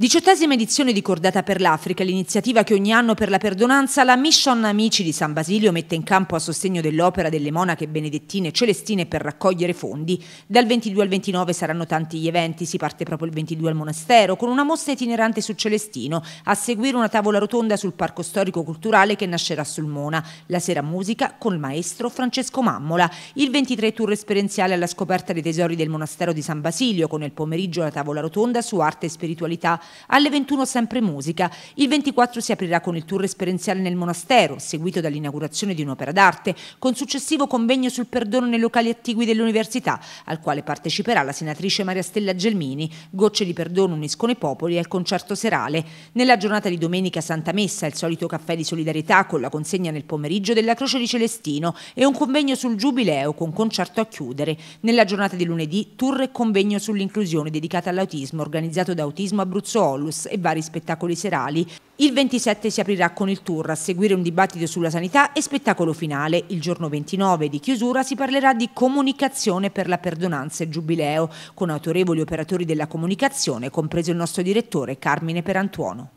Diciottesima edizione di Cordata per l'Africa, l'iniziativa che ogni anno per la perdonanza la Mission Amici di San Basilio mette in campo a sostegno dell'opera delle monache benedettine celestine per raccogliere fondi. Dal 22 al 29 saranno tanti gli eventi, si parte proprio il 22 al monastero con una mostra itinerante su Celestino, a seguire una tavola rotonda sul parco storico-culturale che nascerà sul Mona, la sera musica col maestro Francesco Mammola, il 23 tour esperienziale alla scoperta dei tesori del monastero di San Basilio con il pomeriggio la tavola rotonda su arte e spiritualità alle 21 sempre musica. Il 24 si aprirà con il tour esperienziale nel monastero, seguito dall'inaugurazione di un'opera d'arte, con successivo convegno sul perdono nei locali attigui dell'università, al quale parteciperà la senatrice Maria Stella Gelmini, Gocce di perdono uniscono i popoli al concerto serale. Nella giornata di domenica Santa Messa, il solito caffè di solidarietà con la consegna nel pomeriggio della Croce di Celestino e un convegno sul Giubileo con concerto a chiudere. Nella giornata di lunedì, tour e convegno sull'inclusione dedicata all'autismo organizzato da Autismo Abruzzo Solus e vari spettacoli serali. Il 27 si aprirà con il tour a seguire un dibattito sulla sanità e spettacolo finale. Il giorno 29 di chiusura si parlerà di comunicazione per la perdonanza e giubileo con autorevoli operatori della comunicazione, compreso il nostro direttore Carmine Perantuono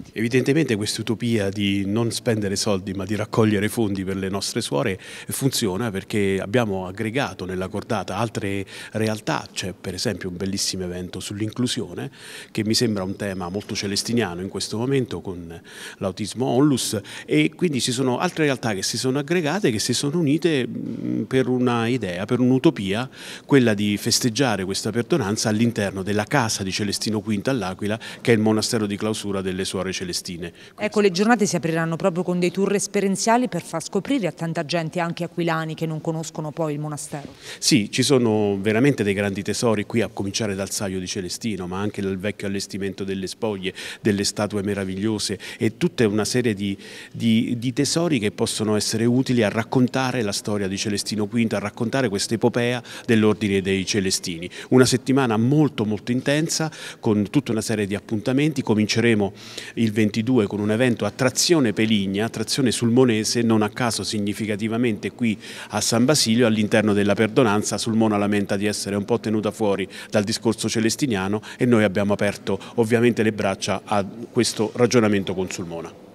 affamati. Evidentemente utopia di non spendere soldi ma di raccogliere fondi per le nostre suore funziona perché abbiamo aggregato nella cordata altre realtà, c'è per esempio un bellissimo evento sull'inclusione che mi sembra un tema molto celestiniano in questo momento con l'autismo onlus e quindi ci sono altre realtà che si sono aggregate, che si sono unite mm, per una idea, per un'utopia, quella di festeggiare questa perdonanza all'interno della casa di Celestino V all'Aquila che è il monastero di clausura delle suore storie celestine. Quindi... Ecco, le giornate si apriranno proprio con dei tour esperienziali per far scoprire a tanta gente, anche aquilani, che non conoscono poi il monastero. Sì, ci sono veramente dei grandi tesori qui, a cominciare dal Saio di Celestino, ma anche dal vecchio allestimento delle spoglie, delle statue meravigliose e tutta una serie di, di, di tesori che possono essere utili a raccontare la storia di Celestino V, a raccontare questa epopea dell'ordine dei Celestini. Una settimana molto molto intensa con tutta una serie di appuntamenti, cominceremo il 22 con un evento a trazione peligna, a trazione sulmonese, non a caso significativamente qui a San Basilio, all'interno della perdonanza, Sulmona lamenta di essere un po' tenuta fuori dal discorso celestiniano e noi abbiamo aperto ovviamente le braccia a questo ragionamento con Sulmona.